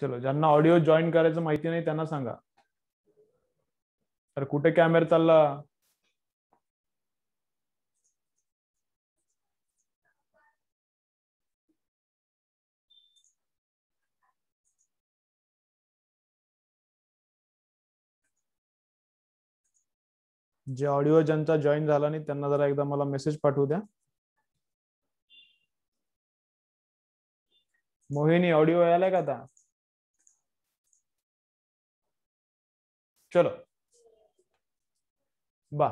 चलो ज्यांना audio join करायचं माहिती नाही त्यांना सांगा तर कुठे कॅमेरा चालला जे ऑडिओ ज्यांचा जॉईन झाला नाही त्यांना जरा एकदा मला मेसेज पाठवू द्या मोहिनी ऑडिओ यायलाय का आता चलो बा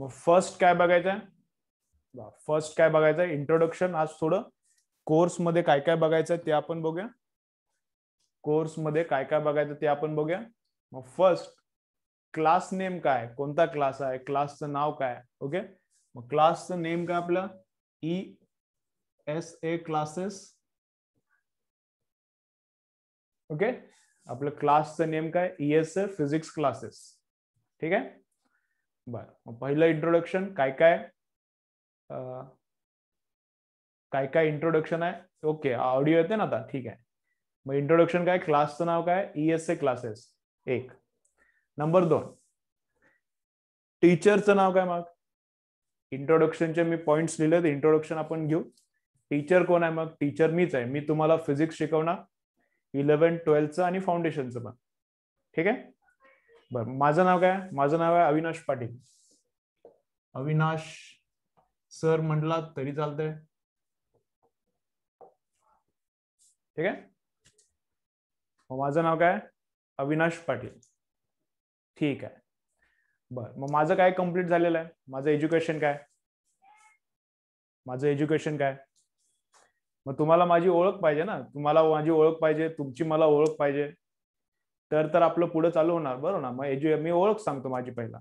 मग फर्स्ट काय बघायचंय बा फर्स्ट काय बघायचं इंट्रोडक्शन आज थोडं कोर्स मध्ये काय काय बघायचंय ते आपण बघूया कोर्स मध्ये काय काय बघायचं ते आपण बघूया मग फर्स्ट क्लास नेम काय कोणता क्लास आहे क्लासचं नाव काय ओके मग क्लासचं नेम काय आपलं E S A classes okay आपलं क्लासचं नेम काय ईएसए फिजिक्स क्लासेस ठीक आहे मग पहिलं इंट्रोडक्शन काय काय काय काय इंट्रोडक्शन आहे ओके ऑडिओ येते ना आता ठीक आहे मग इंट्रोडक्शन काय क्लासचं नाव काय ईएसए e क्लासेस एक नंबर दोन टीचरचं नाव काय मग इंट्रोडक्शनचे मी पॉइंट्स लिहिले इंट्रोडक्शन आपण घेऊ टीचर कोण आहे मग टीचर मीच आहे मी तुम्हाला फिजिक्स शिकवणार इलेवन ट्वेल्थचं आणि फाउंडेशनचं पण ठीक आहे बरं माझं नाव काय माझं नाव आहे अविनाश पाटील अविनाश सर म्हटला तरी चालतंय ठीक आहे माझं नाव काय अविनाश पाटील ठीक आहे बर मग माझं काय कम्प्लीट झालेलं आहे माझं एज्युकेशन काय माझं एज्युकेशन काय मग तुम्हाला माझी ओळख पाहिजे ना तुम्हाला माझी ओळख पाहिजे तुमची मला ओळख पाहिजे तर तर आपलं पुढे चालू होणार बरोबर ना मग एज्यु मी ओळख सांगतो माझी पहिला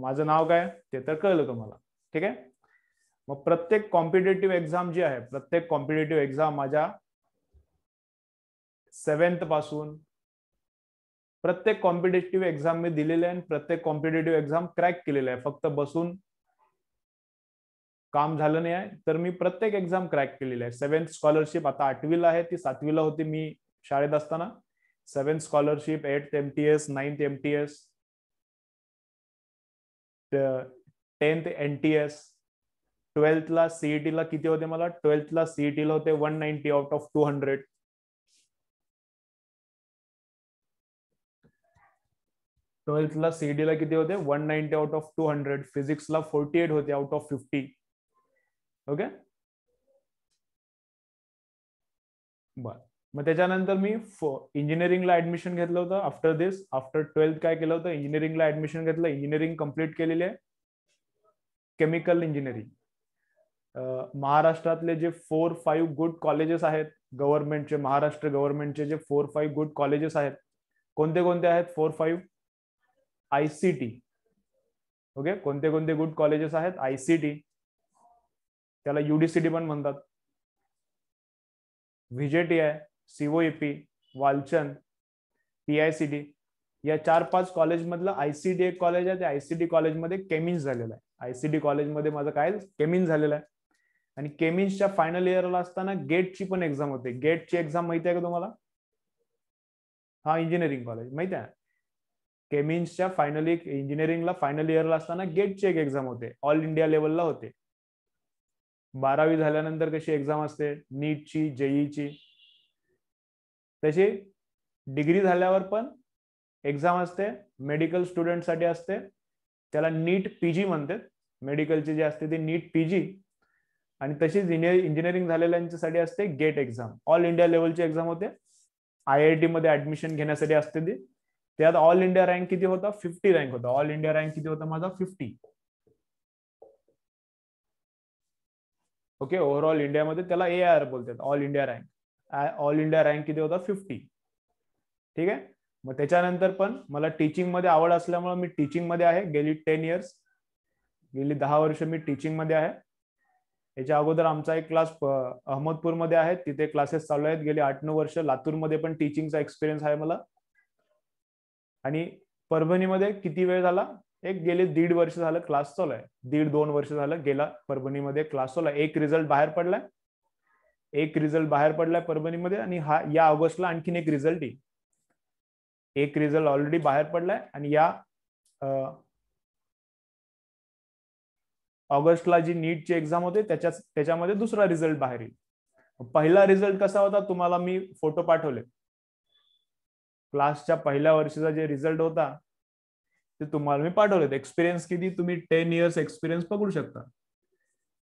माझं नाव काय ते तर कळलं तुम्हाला ठीक आहे मग प्रत्येक कॉम्पिटेटिव्ह एक्झाम जी आहे प्रत्येक कॉम्पिटेटिव्ह एक्झाम माझ्या सेवेंथ पासून प्रत्येक कॉम्पिटेटिव्ह एक्झाम मी दिलेले आहे प्रत्येक कॉम्पिटेटिव्ह एक्झाम क्रॅक केलेलं आहे फक्त बसून काम झालं नाही आहे तर मी प्रत्येक एक्झाम क्रॅक केलेली आहे सेव्हन्थ स्कॉलरशिप आता आठवीला आहे ती सातवीला होती मी शाळेत असताना seventh scholarship eighth M T S ninth M T S tenth N T S ट्वेल्थला सीईटीला किती होते मला ट्वेल्थला सीईटीला e होते one ninety out of two hundred ट्वेल्थला सीईटीला किती होते one ninety out of two hundred फिजिक्सला फोर्टी एट होते आउट ऑफ फिफ्टी ओके बर मग त्याच्यानंतर मी इंजिनिअरिंगला ऍडमिशन घेतलं होतं आफ्टर दिस आफ्टर ट्वेल्थ काय केलं होतं इंजिनिअरिंगला ऍडमिशन घेतलं इंजिनिअरिंग कम्प्लीट केलेली आहे केमिकल इंजिनिअरिंग महाराष्ट्रातले जे फोर फाईव्ह गुड कॉलेजेस आहेत गव्हर्नमेंटचे महाराष्ट्र गव्हर्नमेंटचे जे फोर फाईव्ह गुड कॉलेजेस आहेत कोणते कोणते आहेत four five I C T okay कोणते कोणते गुड कॉलेजेस आहेत आय सी टी त्याला युडीसीडी पण म्हणतात VJTI COEP e Walchand PICD या चार पाच कॉलेजमधलं आयसीडी एक कॉलेज आहे त्या आयसीडी कॉलेजमध्ये केमिन्स झालेलं आहे आयसीडी कॉलेजमध्ये माझं काय केमिन झालेलं आहे आणि केमिन्सच्या फायनल इयरला असताना गेटची पण एक्झाम होते गेटची एक्झाम माहिती आहे का तुम्हाला हा इंजिनिअरिंग कॉलेज माहिती आहे केमिन्सच्या फायनल इंजिनिअरिंगला फायनल इयरला असताना गेटची एक एक्झाम होते ऑल इंडिया लेवलला होते बारावी झाल्यानंतर कशी एक्झाम असते नीटची जेईची तशी डिग्री झाल्यावर पण एक्झाम असते मेडिकल स्टुडंटसाठी असते त्याला नीट पीजी म्हणतात मेडिकलची जी असते ती नीट पीजी आणि तशीच इंजिनिअरिंग झालेल्यांच्यासाठी असते गेट एक्झाम ऑल इंडिया लेवलची एक्झाम होते आय आय टी मध्ये ऍडमिशन घेण्यासाठी असते ती त्यात ऑल इंडिया रँक किती होता फिफ्टी रँक होता ऑल इंडिया रँक किती होता माझा फिफ्टी ओके ओव्हरऑल इंडियामध्ये त्याला ए आर बोलतात all India rank all India rank किती होता फिफ्टी ठीक आहे मग त्याच्यानंतर पण मला टीचिंगमध्ये आवड असल्यामुळे मी टीचिंगमध्ये आहे गेली टेन इयर्स गेली दहा वर्ष मी टीचिंगमध्ये आहे याच्या अगोदर आमचा एक क्लास अहमदपूरमध्ये आहे तिथे क्लासेस चालू आहेत गेली आठ नऊ वर्ष लातूरमध्ये पण टीचिंगचा एक्सपिरियन्स आहे मला आणि परभणीमध्ये किती वेळ झाला एक गेले दीड वर्ष झालं क्लास चालू आहे दीड दोन वर्ष झालं गेला परभणीमध्ये क्लास चालू आहे एक रिझल्ट बाहेर पडलाय एक रिझल्ट बाहेर पडलाय परभणीमध्ये आणि हा या ऑगस्टला आणखीन एक रिझल्ट येईल एक रिझल्ट ऑलरेडी बाहेर पडलाय आणि या ऑगस्टला जी नीटची एक्झाम होते त्याच्या त्याच्यामध्ये दुसरा रिझल्ट बाहेर येईल पहिला रिझल्ट कसा होता तुम्हाला मी फोटो पाठवले क्लासच्या पहिल्या वर्षीचा जे रिझल्ट होता ते तुम्हाला मी पाठवलेत एक्सपिरियन्स किती तुम्ही टेन इयर्स एक्सपिरियन्स पकडू शकता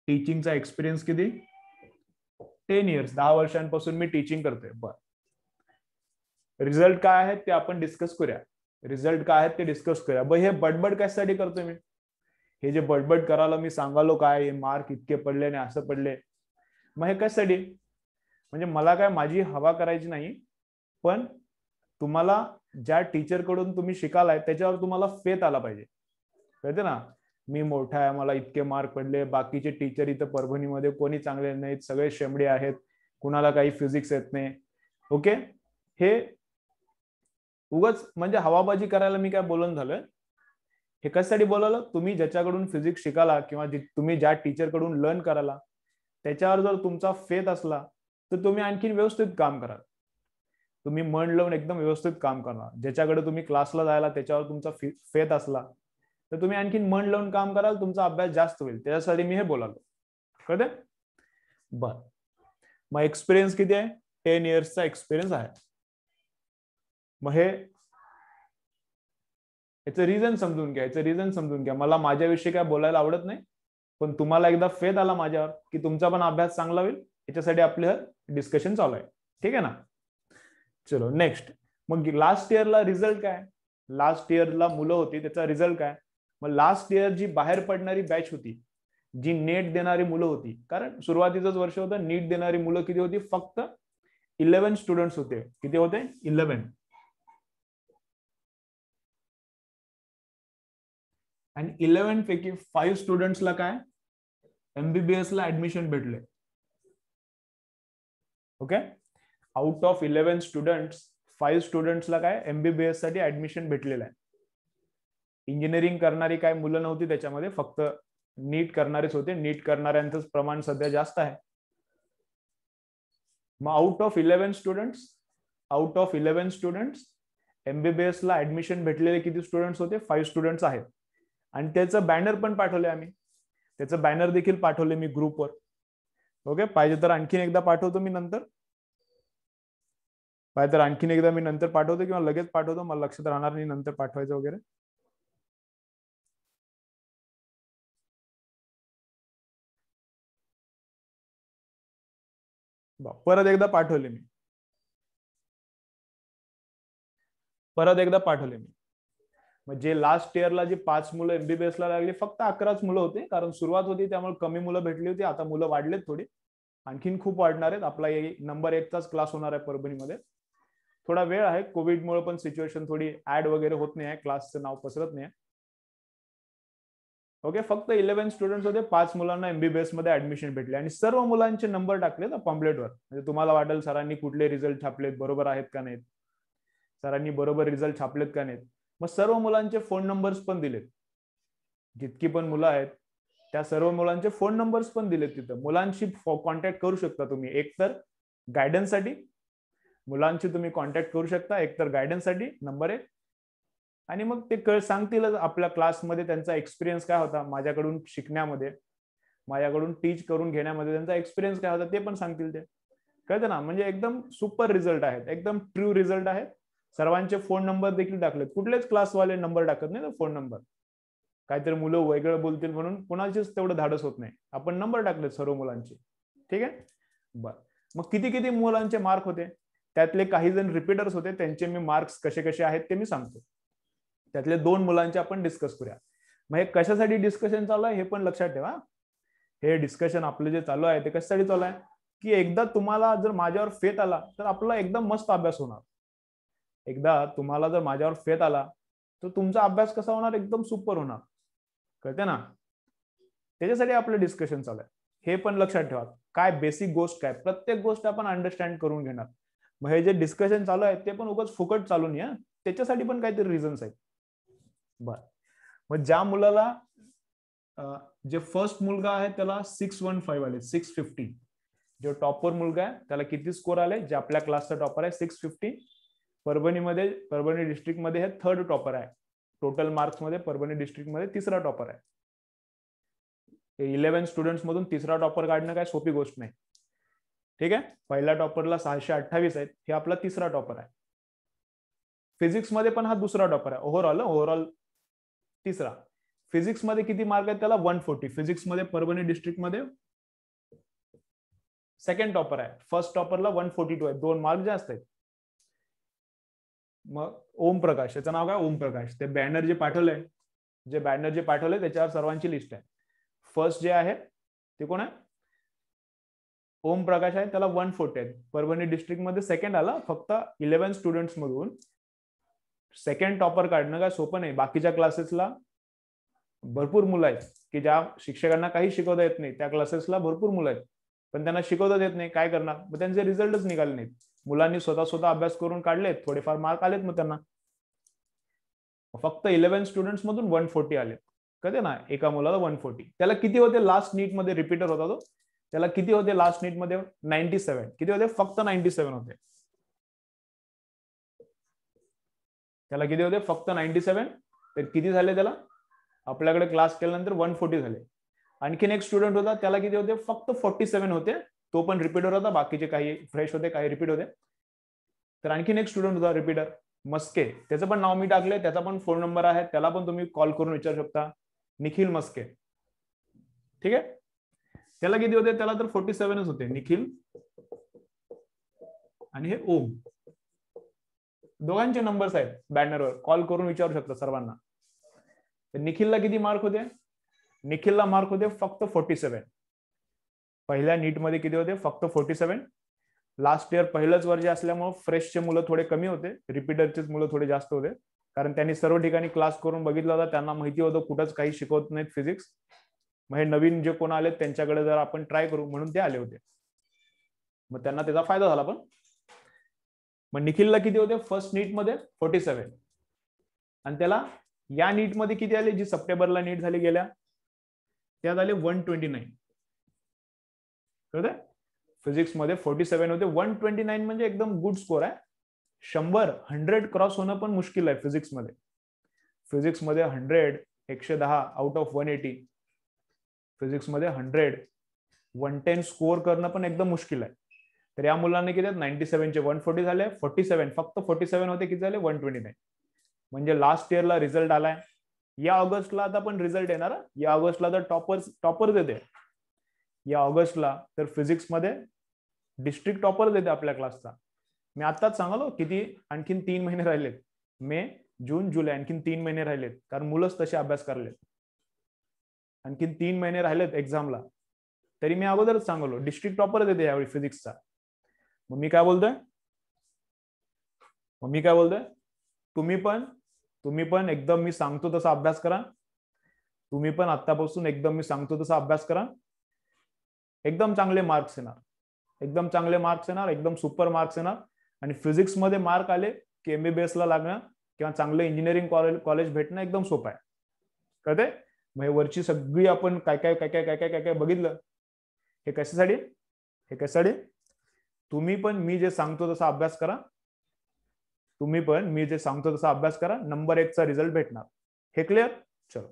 टीचिंगचा एक्सपिरियन्स किती टेन इयर्स दहा वर्षांपासून मी टीचिंग करतोय बर रिझल्ट काय आहेत ते आपण डिस्कस करूया रिझल्ट काय आहेत ते डिस्कस करूया ब हे बडबड कशासाठी करतोय मी हे जे बडबड करायला मी सांगालो काय हे मार्क इतके पडले आणि असं पडले मग हे कशासाठी म्हणजे मला काय माझी हवा करायची नाही पण तुम्हाला ज्या टीचर कडून तुम्ही शिकालाय त्याच्यावर तुम्हाला फेत आला पाहिजे कळते ना मी मोठा आहे मला इतके मार्क पडले बाकीचे टीचर इथं परभणीमध्ये कोणी चांगले नाहीत सगळे शेमडे आहेत कुणाला काही फिजिक्स येत नाही ओके हे उगच म्हणजे हवाबाजी करायला मी काय बोलून झालोय हे कशासाठी बोलावलं तुम्ही ज्याच्याकडून फिजिक्स शिकाला किंवा तुम्ही ज्या टीचर कडून लर्न कराला त्याच्यावर जर तुमचा फेथ असला तर तुम्ही आणखीन व्यवस्थित काम कराल तुम्ही मन लावून एकदम व्यवस्थित काम करणार ज्याच्याकडे तुम्ही क्लासला जायला त्याच्यावर तुमचा फेत असला तर तुम्ही आणखीन मन लावून काम कराल तुमचा अभ्यास जास्त होईल त्याच्यासाठी मी हे बोलालो कळते बर मग एक्सपिरियन्स किती आहे टेन इयर्सचा एक्सपिरियन्स आहे मग हे याचं रिझन समजून घ्या याचं रिझन समजून घ्या मला माझ्याविषयी काय बोलायला आवडत नाही पण तुम्हाला एकदा फेत आला माझ्यावर की तुमचा पण अभ्यास चांगला होईल याच्यासाठी आपलं डिस्कशन चालू आहे ठीक आहे ना चलो नेक्स्ट मग लास्ट इयरला रिझल्ट काय लास्ट इयरला मुलं होती त्याचा रिझल्ट काय मग लास्ट इयर जी बाहेर पडणारी बॅच होती जी नेट देणारी मुलं होती कारण सुरुवातीचंच वर्ष होतं नीट देणारी मुलं किती होती फक्त इलेव्हन स्टुडंट होते किती होते इलेव्हन आणि इलेव्हन पैकी फाईव्ह स्टुडंट्सला काय एमबीबीएसला ला ऍडमिशन भेटले okay okay? Out of eleven students five स्टुडंट्सला काय एमबीबीएस साठी ऍडमिशन भेटलेलं आहे इंजिनिअरिंग करणारी काय मुलं नव्हती त्याच्यामध्ये फक्त नीट करणारेच होते नीट करणाऱ्यांचंच प्रमाण सध्या जास्त आहे मग out of eleven students out of eleven students MBBS ला ऍडमिशन भेटलेले किती स्टुडंट्स होते फाईव्ह स्टुडंट्स आहेत आणि त्याचं बॅनर पण पाठवले आम्ही त्याचं बॅनर देखील पाठवले मी ग्रुपवर ओके पाहिजे तर आणखीन एकदा पाठवतो मी नंतर बाय तर आणखीन एकदा मी नंतर पाठवतो किंवा लगेच पाठवतो मला लक्षात राहणार नाही नंतर पाठवायचं वगैरे परत एकदा पाठवले मी परत एकदा पाठवले मी म्हणजे जे लास्ट इयरला जी पाच मुलं एमबीबीएस ला लागली फक्त अकराच मुलं होते कारण सुरुवात होती त्यामुळे कमी मुलं भेटली होती आता मुलं वाढलेत थोडी आणखीन खूप वाढणार आहेत आपला नंबर एकचाच क्लास होणार आहे परभणीमध्ये थोडा वेळ आहे कोविडमुळे पण सिच्युएशन थोडी ऍड वगैरे होत नाही आहे क्लासचं नाव पसरत नाही ओके फक्त इलेव्हन स्टुडंट होते पाच मुलांना एमबीबीएस मध्ये ऍडमिशन भेटले आणि सर्व मुलांचे नंबर टाकले ना म्हणजे तुम्हाला वाटेल सरांनी कुठले रिझल्ट छापलेत बरोबर आहेत का नाहीत सरांनी बरोबर रिझल्ट छापलेत का नाहीत मग सर्व मुलांचे फोन नंबर्स पण दिलेत जितकी पण मुलं आहेत त्या सर्व मुलांचे फोन नंबर्स पण दिलेत तिथं मुलांशी कॉन्टॅक्ट करू शकता तुम्ही एकतर गायडन्ससाठी मुलांशी तुम्ही कॉन्टॅक्ट करू शकता एकतर गायडन्ससाठी नंबर एक आणि मग ते कळ सांगतीलच आपल्या क्लासमध्ये त्यांचा एक्सपिरियन्स काय होता माझ्याकडून शिकण्यामध्ये माझ्याकडून टीच करून घेण्यामध्ये त्यांचा एक्सपिरियन्स काय होता ते पण सांगतील ते कळतं ना म्हणजे एकदम सुपर रिझल्ट आहेत एकदम ट्रू रिझल्ट आहेत सर्वांचे फोन नंबर देखील टाकलेत कुठलेच क्लासवाले नंबर टाकत नाही फोन नंबर काहीतरी मुलं वेगळं बोलतील म्हणून कुणाचेच तेवढं धाडस होत नाही आपण नंबर टाकले सर्व मुलांचे ठीक आहे बर मग किती किती मुलांचे मार्क होते त्यातले काही जण रिपीटर्स होते त्यांचे मी मार्क्स कसे कसे आहेत ते मी सांगतो त्यातले दोन मुलांचे आपण डिस्कस करूया मग हे कशासाठी डिस्कशन चालू आहे हे पण लक्षात ठेवा हे डिस्कशन आपलं जे चालू आहे ते कशासाठी चालू आहे की एकदा तुम्हाला जर माझ्यावर फेत आला तर आपला एकदम मस्त अभ्यास होणार एकदा तुम्हाला जर माझ्यावर फेत आला तर तुमचा अभ्यास कसा होणार एकदम सुपर होणार कळते ना त्याच्यासाठी आपलं डिस्कशन चालू आहे हे पण लक्षात ठेवा काय बेसिक गोष्ट काय प्रत्येक गोष्ट आपण अंडरस्टँड करून घेणार मग हे जे डिस्कशन चालू आहे ते पण उगाच फुकट चालून या त्याच्यासाठी पण काहीतरी रिझन्स आहेत बर मग ज्या मुलाला जे फर्स्ट मुलगा आहे त्याला सिक्स वन फाईव्ह आले सिक्स फिफ्टी जो टॉपर मुलगा आहे त्याला किती स्कोर आले जे आपल्या क्लासचा टॉपर आहे सिक्स फिफ्टी परभणीमध्ये परभणी डिस्ट्रिक्टमध्ये हे थर्ड टॉपर आहे टोटल मार्क्समध्ये परभणी डिस्ट्रिक्टमध्ये तिसरा टॉपर आहे इलेव्हन स्टुडंट्स मधून तिसरा टॉपर काढणं काय सोपी गोष्ट नाही ठीक आहे पहिल्या टॉपरला सहाशे अठ्ठावीस आहेत हे आपला तिसरा टॉपर आहे फिजिक्समध्ये पण हा दुसरा टॉपर आहे ओव्हरऑल ओव्हरऑल तिसरा फिजिक्समध्ये किती मार्क आहेत त्याला वन फोर्टी फिजिक्समध्ये परभणी डिस्ट्रिक्टमध्ये सेकंड टॉपर आहे फर्स्ट टॉपरला वन फोर्टी टू आहे दोन मार्क जास्त आहेत मग ओम प्रकाश याचं नाव काय ओम प्रकाश ते बॅनर जे पाठवलंय जे बॅनर जे पाठवले त्याच्यावर सर्वांची लिस्ट आहे फर्स्ट जे आहे ते कोण आहे ओम प्रकाश आहे त्याला वन फोर्टी आहेत परभणी डिस्ट्रिक्टमध्ये सेकंड आला फक्त इलेव्हन स्टुडंट्स मधून सेकंड टॉपर काढणं काय सोपं नाही बाकीच्या क्लासेसला भरपूर मुलं आहेत की ज्या शिक्षकांना काही शिकवता येत नाही त्या क्लासेसला भरपूर मुलं आहेत पण त्यांना शिकवता येत नाही काय करणार मग त्यांचे रिझल्टच निघाले नाहीत मुलांनी स्वतः स्वतः अभ्यास करून काढलेत थोडेफार मार्क आलेत मग त्यांना फक्त इलेव्हन स्टुडंट्स मधून वन फोर्टी आलेत कधी ना एका मुलाला वन फोर्टी त्याला किती होते लास्ट मध्ये रिपीटर होता तो त्याला किती होते लास्ट मध्ये नाईन्टी सेव्हन किती होते फक्त नाईन्टी सेव्हन होते त्याला किती होते फक्त नाईन्टी सेव्हन तर किती झाले त्याला आपल्याकडे क्लास केल्यानंतर वन फोर्टी झाले आणखीन एक स्टुडंट होता त्याला किती होते फक्त फोर्टी सेव्हन होते तो पण रिपीटर होता बाकीचे काही फ्रेश होते काही रिपीट होते तर आणखीन एक स्टुडंट होता रिपीटर मस्के त्याचं पण नाव मी टाकले त्याचा पण फोन नंबर आहे त्याला पण तुम्ही कॉल करून विचारू शकता निखिल मस्के ठीक आहे त्याला किती होते त्याला तर फोर्टी सेव्हनच होते निखिल आणि हे ओम दोघांचे नंबर्स आहेत बॅनरवर कॉल करून विचारू शकता सर्वांना निखिलला किती मार्क होते निखिलला मार्क होते फक्त फोर्टी सेव्हन पहिल्या नीटमध्ये किती होते फक्त फोर्टी सेव्हन लास्ट इयर पहिलंच वर्ष असल्यामुळे फ्रेशचे मुलं थोडे कमी होते रिपीटरचेच मुलं थोडे जास्त होते कारण त्यांनी सर्व ठिकाणी क्लास करून बघितला होता त्यांना माहिती होतं कुठंच काही शिकवत नाहीत फिजिक्स मग हे नवीन जे कोण आले त्यांच्याकडे जर आपण ट्राय करू म्हणून ते आले होते मग त्यांना त्याचा फायदा झाला पण मग निखिलला किती होते फर्स्ट मध्ये फोर्टी सेव्हन आणि त्याला या नीट मध्ये किती आले जी सप्टेंबरला नीट झाली गेल्या त्या झाले वन ट्वेंटी नाईन फिजिक्स मध्ये फोर्टी सेव्हन होते वन ट्वेंटी नाईन म्हणजे एकदम गुड स्कोर आहे शंभर हंड्रेड क्रॉस होणं पण मुश्किल आहे फिजिक्स फिजिक्स मध्ये हंड्रेड एकशे दहा आउट ऑफ वन एटी फिजिक्समध्ये हंड्रेड वन टेन स्कोअर करणं पण एकदम मुश्किल आहे तर या मुलांनी किती नाईन्टी सेव्हनचे वन फोर्टी झाले फोर्टी सेव्हन फक्त फोर्टी सेव्हन होते किती झाले वन ट्वेंटी नाईन म्हणजे लास्ट इयरला रिझल्ट आलाय या ऑगस्टला आता पण रिझल्ट येणार या ऑगस्टला तर टॉपर्स टॉपर देते या ऑगस्टला तर फिजिक्समध्ये डिस्ट्रिक्ट टॉपर देते आपल्या क्लासचा मी आत्ताच सांगालो किती आणखीन तीन महिने राहिलेत मे जून जुलै आणखीन तीन महिने राहिलेत कारण मुलंच तसे अभ्यास करलेत आणखीन तीन महिने राहिलेत एक्झामला तरी मी अगोदरच सांगलो डिस्ट्रिक्ट टॉपरच येते यावेळी फिजिक्सचा मग मी काय बोलतोय मग मी काय बोलतोय तुम्ही पण तुम्ही पण एकदम मी सांगतो तसा अभ्यास करा तुम्ही पण आतापासून एकदम मी सांगतो तसा अभ्यास करा एकदम चांगले मार्क्स येणार एकदम चांगले मार्क्स येणार एकदम सुपर मार्क्स येणार आणि फिजिक्समध्ये मार्क आले की एमबीबीएसला लागणं किंवा चांगले इंजिनिअरिंग कॉलेज कॉलेज भेटणं एकदम सोपं आहे कळते मग वरची सगळी आपण काय काय काय काय काय काय काय काय बघितलं हे कशासाठी हे कशासाठी तुम्ही पण मी जे सांगतो तसा अभ्यास करा तुम्ही पण मी जे सांगतो तसा अभ्यास करा नंबर चा रिझल्ट भेटणार हे क्लिअर चलो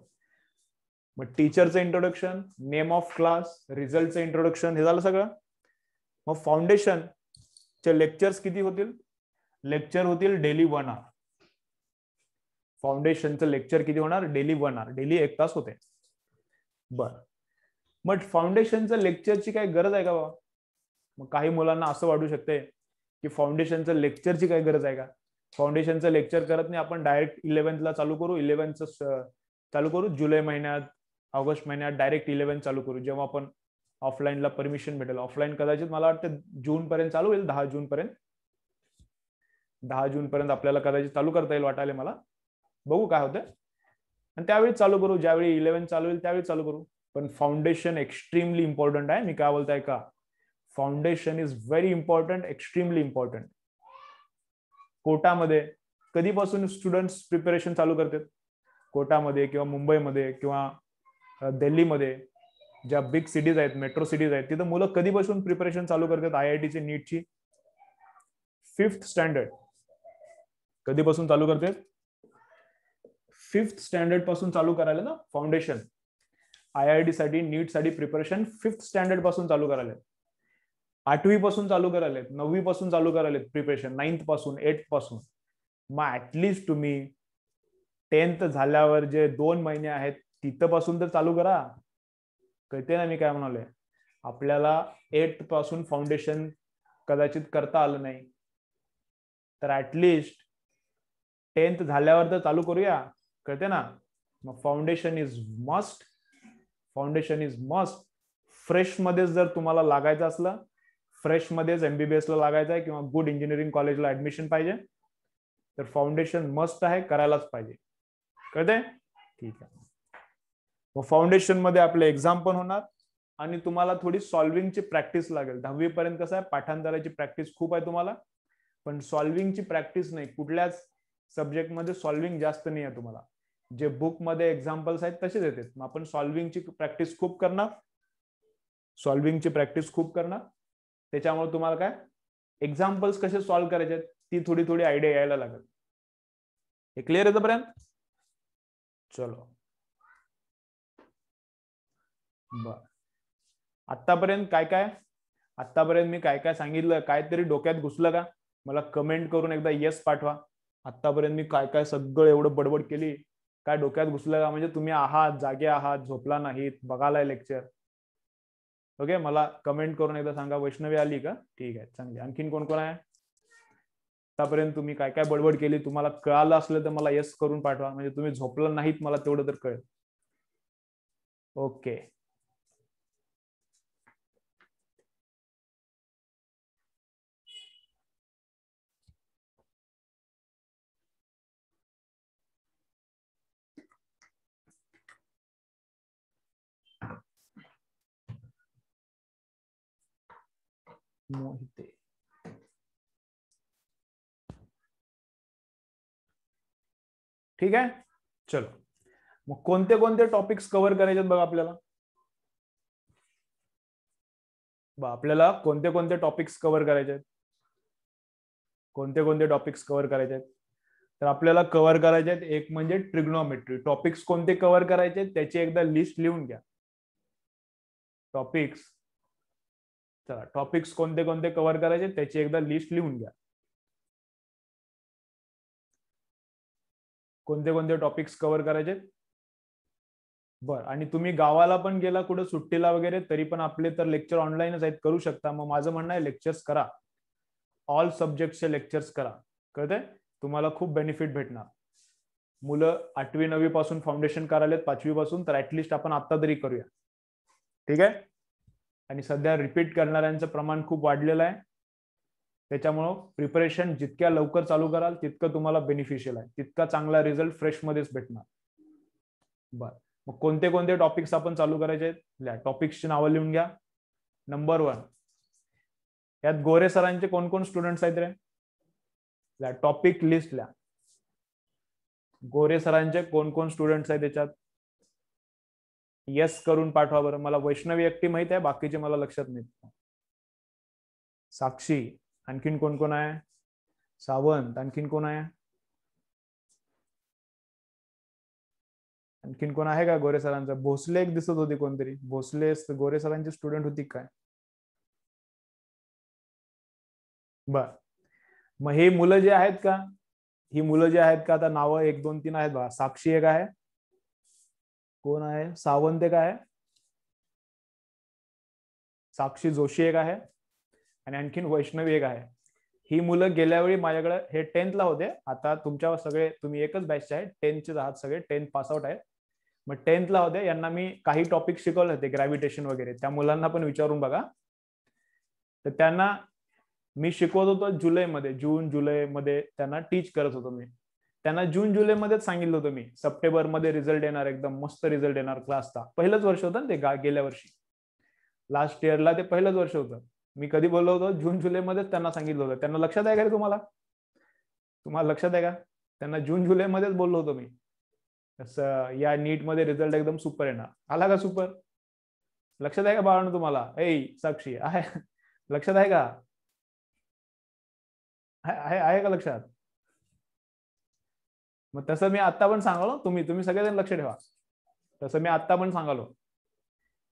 मग टीचरचं इंट्रोडक्शन नेम ऑफ क्लास रिझल्टचं इंट्रोडक्शन हे झालं सगळं मग फाउंडेशन चे लेक्चर्स किती होतील लेक्चर होतील डेली वन आवर फाउंडेशनचं लेक्चर किती होणार डेली वन आवर डेली एक तास होते बर मग फाउंडेशनचं लेक्चरची काही गरज आहे का बाबा मग काही मुलांना असं वाटू शकते की फाउंडेशनचं लेक्चरची काही गरज आहे का फाउंडेशनचं लेक्चर करत नाही आपण डायरेक्ट इलेव्हन्थला चालू करू इलेव्हन्थ चालू करू जुलै महिन्यात ऑगस्ट महिन्यात डायरेक्ट इलेव्हन्थ चालू करू जेव्हा आपण ऑफलाईनला परमिशन भेटेल ऑफलाईन कदाचित मला वाटतं जून पर्यंत चालू होईल दहा जून पर्यंत दहा जून पर्यंत आपल्याला कदाचित चालू करता येईल वाटायला मला बघू काय होतं आणि त्यावेळी चालू करू ज्यावेळी इलेव्हन चालू होईल त्यावेळी चालू करू पण फाउंडेशन एक्स्ट्रीमली इम्पॉर्टंट आहे मी काय बोलताय का foundation is very important extremely important कोटामध्ये कधीपासून स्टुडंट प्रिपरेशन चालू करतात कोटामध्ये किंवा मुंबईमध्ये किंवा दिल्लीमध्ये ज्या बिग सिटीज आहेत मेट्रो सिटीज आहेत तिथं मुलं कधीपासून प्रिपरेशन चालू करतात आय आय टीची नीटची फिफ्थ स्टँडर्ड कधीपासून चालू करतात फिफ्थ स्टँडर्ड पासून चालू करायला ना फाउंडेशन आय आय डी साठी नीट साठी प्रिपरेशन फिफ्थ स्टँडर्ड पासून चालू करायला आठवी पासून चालू करायला नववी पासून चालू करायला प्रिपरेशन नाईन्थ पासून एट पासून मग ऍटलिस्ट तुम्ही टेन्थ झाल्यावर जे दोन महिने आहेत तिथं पासून तर चालू करा कळते ना मी काय म्हणाले आपल्याला एट पासून फाउंडेशन कदाचित करता आलं नाही तर ऍटलिस्ट टेन्थ झाल्यावर तर चालू करूया कळते ना मग foundation is must foundation is must fresh मध्येच जर तुम्हाला लागायचं असलं फ्रेश एमबीबीएस ला लागायचं आहे किंवा गुड इंजिनिअरिंग कॉलेजला ऍडमिशन पाहिजे तर फाउंडेशन मस्ट आहे करायलाच पाहिजे कळते ठीक आहे मग फाउंडेशन मध्ये आपले एक्झाम पण होणार आणि तुम्हाला थोडी सॉल्विंगची प्रॅक्टिस लागेल दहावी पर्यंत कसं आहे पाठांतराची प्रॅक्टिस खूप आहे तुम्हाला पण सॉल्विंगची प्रॅक्टिस नाही कुठल्याच सब्जेक्ट मध्ये सॉल्विंग जास्त नाही आहे तुम्हाला जे बुक मध्ये एक्झाम्पल्स आहेत तसेच येते मग आपण सॉल्विंगची प्रॅक्टिस खूप करणार सॉल्विंगची प्रॅक्टिस खूप करणार त्याच्यामुळे तुम्हाला काय एक्झाम्पल्स कसे सॉल्व्ह करायचे ती थोडी थोडी आयडिया यायला लागेल हे क्लिअर आहे तोपर्यंत चलो बर आत्तापर्यंत काय काय आतापर्यंत मी काय काय सांगितलं तरी डोक्यात घुसलं का मला कमेंट करून एकदा येस पाठवा आतापर्यंत मी काय काय सगळं एवढं बडबड केली काय डोक्यात घुसलं का म्हणजे तुम्ही आहात जागे आहात झोपला नाहीत बघालाय लेक्चर ओके मला कमेंट करून एकदा सांगा वैष्णवी आली का ठीक आहे चांगली आणखीन कोण कोण आहे आतापर्यंत तुम्ही काय काय बडबड केली तुम्हाला कळालं असलं तर मला यस करून पाठवा म्हणजे तुम्ही झोपलं नाहीत मला तेवढं तर कळेल ओके मोहिते ठीक आहे चलो मग कोणते कोणते टॉपिक्स कव्हर करायचे बघा आपल्याला आपल्याला कोणते कोणते टॉपिक्स कव्हर करायचे आहेत कोणते कोणते टॉपिक्स कव्हर करायचे आहेत तर आपल्याला कव्हर करायचे आहेत एक म्हणजे ट्रिग्नॉमेट्री टॉपिक्स कोणते कव्हर करायचे त्याची एकदा लिस्ट लिहून घ्या टॉपिक्स चला टॉपिक्स कोणते कोणते कव्हर करायचे त्याची एकदा लिस्ट लिहून घ्या कोणते कोणते टॉपिक्स कव्हर करायचे बर आणि तुम्ही गावाला पण गेला कुठं सुट्टीला वगैरे तरी पण आपले तर लेक्चर ऑनलाईनच आहेत करू शकता मग माझं म्हणणं आहे लेक्चर्स करा ऑल सब्जेक्टचे लेक्चर्स करा कळतंय तुम्हाला खूप बेनिफिट भेटणार मुलं आठवी नववी पासून फाउंडेशन करायलेत पाचवी पासून तर ऍटलिस्ट आपण आता तरी करूया ठीक आहे आणि सध्या रिपीट करणाऱ्यांचं प्रमाण खूप वाढलेलं आहे त्याच्यामुळं प्रिपरेशन जितक्या लवकर चालू कराल तितकं तुम्हाला बेनिफिशियल आहे तितका चांगला रिझल्ट फ्रेशमध्येच भेटणार बर मग कोणते कोणते टॉपिक्स आपण चालू करायचे आहेत टॉपिक्सची नावं लिहून घ्या नंबर वन यात गोरे सरांचे कोण कोण स्टुडंट्स आहेत रे टॉपिक लिस्ट लिहा गोरे सरांचे कोण कोण स्टुडंट्स आहेत त्याच्यात यस करून पाठवा बरं मला वैष्णवी एकटी माहित आहे बाकीचे मला लक्षात नाहीत साक्षी आणखीन कोण कोण आहे सावंत आणखीन कोण आहे आणखीन कोण आहे का गोरे सरांचा भोसले एक दिसत होती कोणतरी भोसले गोरे सरांची स्टुडंट होती काय बर मग हे मुलं जे आहेत का ही मुलं जे आहेत का आता नावं एक दोन तीन आहेत बघा साक्षी एक आहे कोण आहे सावंत एक आहे साक्षी जोशी एक आहे आणि आणखीन वैष्णवी एक आहे ही मुलं गेल्या वेळी माझ्याकडे हे टेन्थला होते आता तुमच्या सगळे तुम्ही एकच बॅचचे आहे चे आहात सगळे टेन्थ पासआउट आहेत मग टेन्थला होते यांना मी काही टॉपिक शिकवले होते ग्रॅव्हिटेशन वगैरे त्या मुलांना पण विचारून बघा तर त्यांना मी शिकवत होतो जुलैमध्ये जून जुलैमध्ये त्यांना टीच करत होतो मी त्यांना जून जुलैमध्येच सांगितलं होतं मी मध्ये रिझल्ट येणार एकदम मस्त रिझल्ट येणार क्लासचा पहिलंच वर्ष होतं ना ते गेल्या वर्षी लास्ट इयरला ते पहिलंच वर्ष होतं मी कधी बोललो होतो जून जुलैमध्येच त्यांना सांगितलं होतं त्यांना लक्षात आहे का रे तुम्हाला तुम्हाला लक्षात आहे का त्यांना जून जुलैमध्येच बोललो होतो मी तसं या नीटमध्ये रिझल्ट एकदम सुपर येणार आला का सुपर लक्षात आहे का बाळानं तुम्हाला ए साक्षी आहे लक्षात आहे का आहे का लक्षात मग तसं मी आता पण सांगालो तुम्ही तुम्ही सगळेजण लक्ष ठेवा तसं मी आता पण सांगालो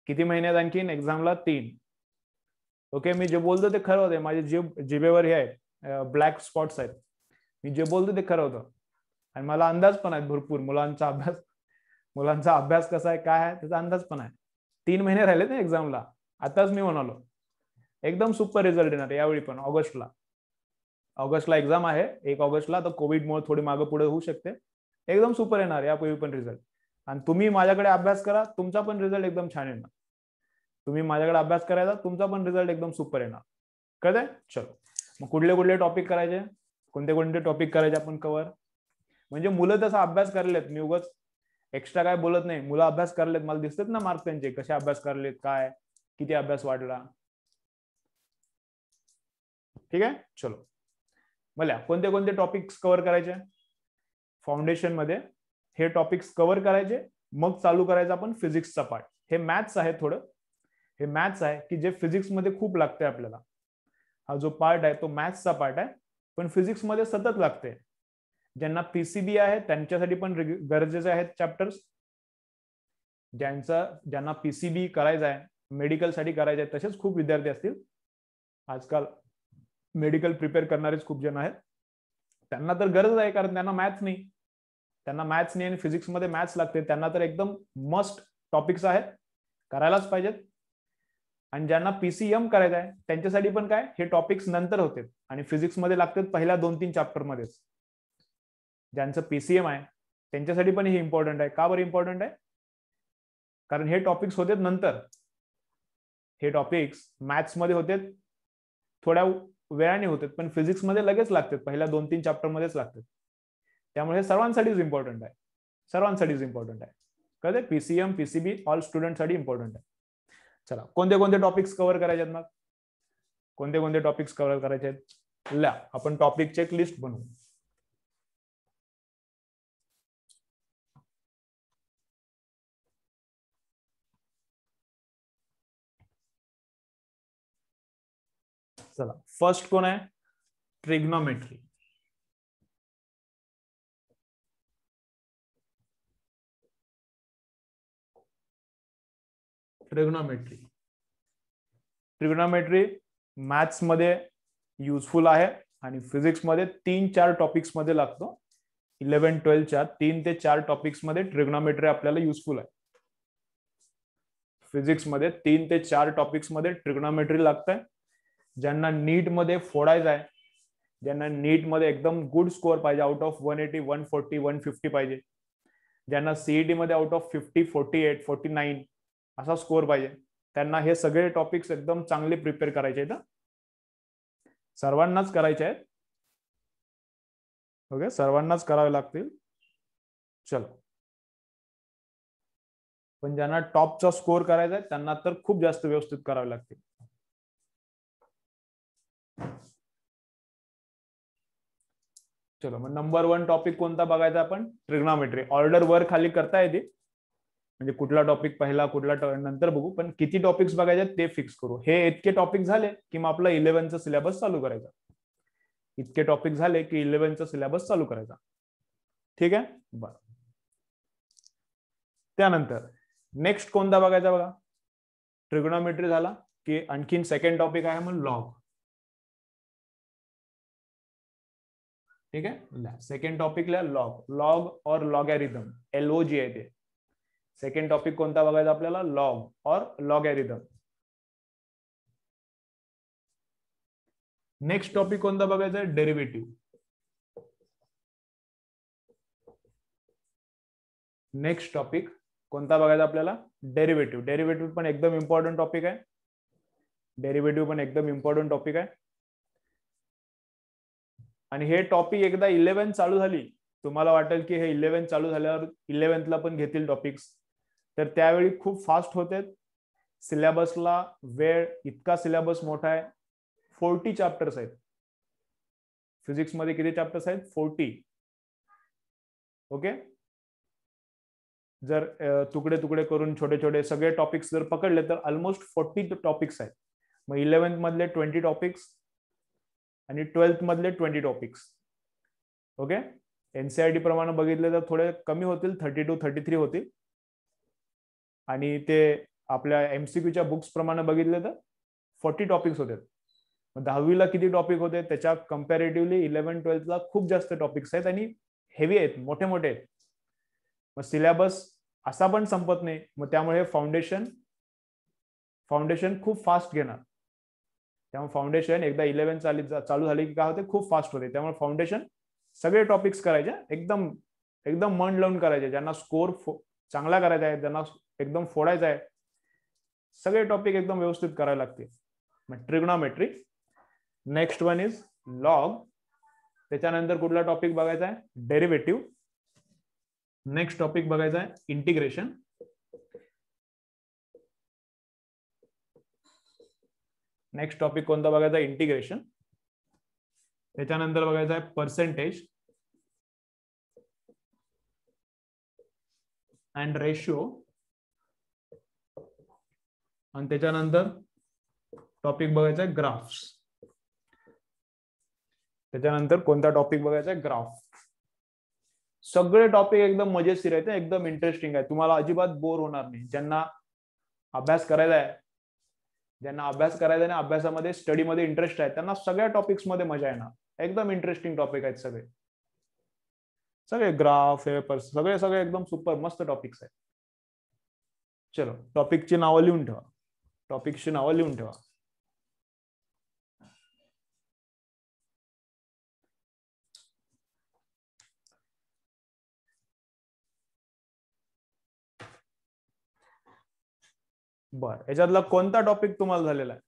किती महिन्यात आणखीन एक्झामला तीन ओके मी जे बोलतो ते खरं होते माझे जीव जिबेवर हे आहे ब्लॅक स्पॉट्स आहेत मी जे बोलतो ते खरं होतं आणि मला अंदाज पण आहे भरपूर मुलांचा अभ्यास मुलांचा अभ्यास कसा आहे काय आहे त्याचा अंदाज पण आहे तीन महिने राहिले ते एक्झामला आताच मी म्हणालो एकदम सुपर रिझल्ट येणार यावेळी पण ऑगस्टला ऑगस्टला एक्झाम आहे एक ऑगस्टला तर कोविडमुळे थोडी मागे पुढे होऊ शकते एकदम सुपर येणार यापूर्वी पण रिझल्ट आणि तुम्ही माझ्याकडे अभ्यास करा तुमचा पण रिझल्ट एकदम छान येणार तुम्ही माझ्याकडे अभ्यास करायचा तुमचा पण रिझल्ट एकदम सुपर येणार कळतंय चलो मग कुठले कुठले टॉपिक करायचे कोणते कोणते टॉपिक करायचे आपण कव्हर म्हणजे मुलं तसा अभ्यास करलेत मी उगाच एक्स्ट्रा काय बोलत नाही मुलं अभ्यास करलेत मला दिसतात ना मार्क त्यांचे कसे अभ्यास करलेत काय किती अभ्यास वाढला ठीक आहे चलो मला कोणते कोणते टॉपिक्स कव्हर करायचे फाउंडेशन मध्ये हे टॉपिक्स कव्हर करायचे मग चालू करायचं आपण फिजिक्सचा पार्ट हे मॅथ्स आहे थोडं हे मॅथ्स आहे की जे फिजिक्समध्ये खूप लागते आपल्याला हा जो पार्ट आहे तो मॅथ्सचा पार्ट आहे पण फिजिक्समध्ये सतत लागते ज्यांना पीसीबी आहे त्यांच्यासाठी पण गरजेचे आहेत चॅप्टर्स ज्यांचा ज्यांना पीसीबी करायचा आहे मेडिकलसाठी करायचं आहे तसेच खूप विद्यार्थी असतील आजकाल मेडिकल प्रिपेअर करणारेच खूप जण आहेत त्यांना तर गरज आहे कारण त्यांना मॅथ्स नाही त्यांना मॅथ्स नाही आणि फिजिक्समध्ये मॅथ्स लागते त्यांना तर एकदम मस्ट टॉपिक्स आहेत करायलाच पाहिजेत आणि ज्यांना पीसीएम करायचं आहे त्यांच्यासाठी पण काय हे टॉपिक्स नंतर होते आणि फिजिक्समध्ये लागतात पहिल्या दोन तीन चॅप्टरमध्येच ज्यांचं पीसीएम आहे त्यांच्यासाठी पण हे इम्पॉर्टंट आहे का बरं इम्पॉर्टंट आहे कारण हे टॉपिक्स होते नंतर हे टॉपिक्स मॅथ्समध्ये होते थोड्या वेळाने होतात पण फिजिक्समध्ये लगेच लागतात पहिल्या दोन तीन चॅप्टरमध्येच लागतात त्यामुळे हे सर्वांसाठीच इम्पॉर्टंट आहे सर्वांसाठीच इम्पॉर्टंट आहे कळते पीसीएम पीसीबी ऑल स्टुडंटसाठी इम्पॉर्टंट आहे चला कोणते कोणते टॉपिक्स कव्हर करायचे आहेत मग कोणते कोणते टॉपिक्स कव्हर करायचे आहेत ल्या आपण टॉपिक चेक लिस्ट बनवू चला फर्स्ट कोण आहे ट्रिग्नोमेट्री ट्रिग्नॉमेट्री ट्रिग्नॉमेट्री मॅथ्स मध्ये युजफुल आहे आणि फिजिक्स मध्ये तीन चार टॉपिक्स मध्ये लागतो इलेव्हन ट्वेल्थच्या तीन ते चार टॉपिक्स मध्ये ट्रिग्नॉमेट्री आपल्याला युजफुल आहे फिजिक्स मध्ये तीन ते चार टॉपिक्स मध्ये ट्रिग्नॉमेट्री लागत ज्यांना नीटमध्ये फोडायचं आहे ज्यांना नीटमध्ये एकदम गुड स्कोअर पाहिजे out of one eighty one forty one fifty पाहिजे ज्यांना सीईटी e मध्ये out of fifty forty eight forty nine असा स्कोअर पाहिजे त्यांना हे सगळे टॉपिक्स एकदम चांगले प्रिपेअर करायचे आहेत सर्वांनाच करायचे आहेत ओके सर्वांनाच करावे लागतील चलो पण ज्यांना टॉपचा स्कोअर करायचा आहे त्यांना तर खूप जास्त व्यवस्थित करावे लागतील चलो मग नंबर वन टॉपिक कोणता बघायचा आपण ट्रिग्नॉमेट्री ऑर्डर वर खाली करता येते म्हणजे कुठला टॉपिक पहिला कुठला नंतर बघू पण किती टॉपिक्स बघायचे ते फिक्स करू हे इतके टॉपिक झाले की मग आपला इलेव्हनचा सिलेबस चालू करायचा इतके टॉपिक झाले की इलेव्हनचा सिलेबस चालू करायचा ठीक आहे बर त्यानंतर नेक्स्ट कोणता बघायचा बघा ट्रिग्नॉमेट्री झाला की आणखीन सेकंड टॉपिक आहे मग लॉग ठीक है सेकंड टॉपिक लॉग लॉग और लॉगॅरिथम एलओ जी आहे ते सेकंड टॉपिक कोणता बघायचा आपल्याला लॉग और लॉगॅरिथम नेक्स्ट टॉपिक कोणता बघायचा आहे डेरिव्हेटिव्ह नेक्स्ट टॉपिक कोणता बघायचा आपल्याला डेरिव्हेटिव्ह डेरिव्हेटिव्ह पण एकदम इम्पॉर्टंट टॉपिक आहे डेरिव्हेटिव्ह पण एकदम इम्पॉर्टंट टॉपिक आहे आणि हे टॉपिक एकदा इलेव्हन चालू झाली तुम्हाला वाटेल की हे इलेव्हन चालू झाल्यावर इलेव्हन्थला पण घेतील टॉपिक्स तर त्यावेळी खूप फास्ट होते सिलेबसला वेळ इतका सिलेबस मोठा आहे फोर्टी चॅप्टर्स आहेत फिजिक्समध्ये किती चॅप्टर्स आहेत फोर्टी ओके जर तुकडे तुकडे करून छोटे छोटे सगळे टॉपिक्स जर पकडले तर ऑलमोस्ट फोर्टी टॉपिक्स आहेत मग इलेव्हन्थ मधले ट्वेंटी टॉपिक्स आणि ट्वेल्थ मधले twenty topics okay NCERT e प्रमाणे बघितले तर थोडे कमी होतील थर्टी टू थर्टी थ्री होतील आणि ते आपल्या एमसीक्यूच्या बुक्स प्रमाणे बघितले तर फोर्टी टॉपिक्स होते दहावीला किती टॉपिक होते त्याच्या कम्पॅरेटिव्हली इलेव्हन ट्वेल्थला खूप जास्त टॉपिक्स आहेत आणि हेवी आहेत मोठे मोठे आहेत मग सिलेबस असा पण संपत नाही मग त्यामुळे फाउंडेशन फाउंडेशन खूप फास्ट घेणार त्यामुळे फाउंडेशन एकदा इलेव्हन चाली चालू झाली की काय होते खूप फास्ट होते त्यामुळे फाउंडेशन सगळे टॉपिक्स करायचे एकदम एकदम मन लावून करायचे ज्यांना स्कोर चांगला करायचा आहे ज्यांना एकदम फोडायचा आहे सगळे टॉपिक एकदम व्यवस्थित करावे लागते मग trigonometry next one is log त्याच्यानंतर कुठला टॉपिक बघायचा आहे डेरिव्हेटिव्ह नेक्स्ट टॉपिक बघायचा आहे इंटिग्रेशन नेक्स्ट टॉपिक कोणता बघायचा इंटिग्रेशन त्याच्यानंतर बघायचं आहे पर्सेंटेज अँड रेशिओ आणि त्याच्यानंतर टॉपिक बघायचा आहे ग्राफ्स त्याच्यानंतर कोणता टॉपिक बघायचा आहे ग्राफ सगळे टॉपिक एकदम मजेशीर आहेत एकदम इंटरेस्टिंग आहे तुम्हाला अजिबात बोर होणार नाही ज्यांना अभ्यास करायचा आहे ज्यांना अभ्यास करायचा आणि अभ्यासामध्ये स्टडीमध्ये इंटरेस्ट आहे त्यांना सगळ्या टॉपिक्स मध्ये मजा येणार एकदम इंटरेस्टिंग टॉपिक आहेत सगळे सगळे ग्राफ पेपर्स सगळे सगळे एकदम सुपर मस्त टॉपिक्स आहेत चलो टॉपिकची नावं लिहून ठेवा टॉपिकची नावं लिहून ठेवा बर याच्यातला कोणता टॉपिक तुम्हाला झालेला आहे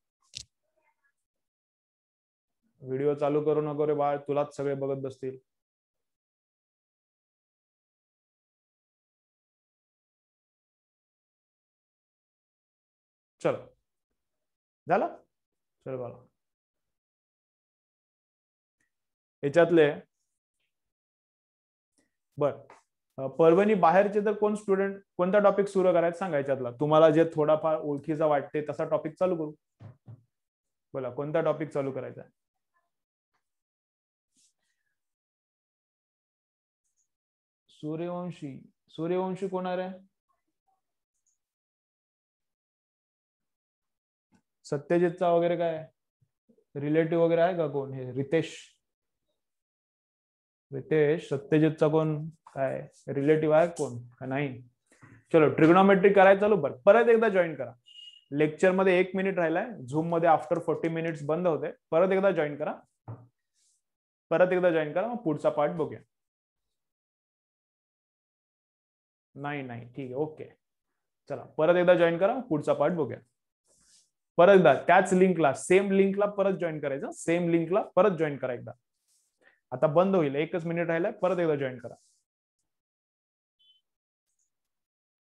व्हिडिओ चालू करू नको रे बाळ तुलाच सगळे बघत बसतील चलो झालं चल बाळा याच्यातले बर परवणी बाहेरचे जर कोण स्टुडंट कोणता टॉपिक सुरू करायचं सांगायच्यातला तुम्हाला जे थोडाफार ओळखीचा वाटते तसा टॉपिक चालू करू बोला कोणता टॉपिक चालू करायचा सूर्यवंशी सूर्यवंशी कोणार आहे सत्यजितचा वगैरे काय रिलेटिव्ह वगैरे आहे का कोण हे रितेश रितेश सत्यजितचा कोण काय रिलेटिव्ह आहे कोण का नाही चलो ट्रिग्नॉमेट्री करायचं चालू बरं परत एकदा जॉईन करा लेक्चर मध्ये एक मिनिट राहिलाय झूम मध्ये आफ्टर फोर्टी मिनिट्स बंद होते परत एकदा जॉईन करा परत एकदा जॉईन करा मग पुढचा पार्ट बघूया नाही नाही ठीक आहे ओके चला परत एकदा जॉईन करा पुढचा पार्ट बघूया परत एकदा त्याच लिंकला सेम लिंकला परत जॉईन करायचं सेम लिंकला परत जॉईन करा एकदा आता बंद होईल एकच मिनिट राहिलाय परत एकदा जॉईन करा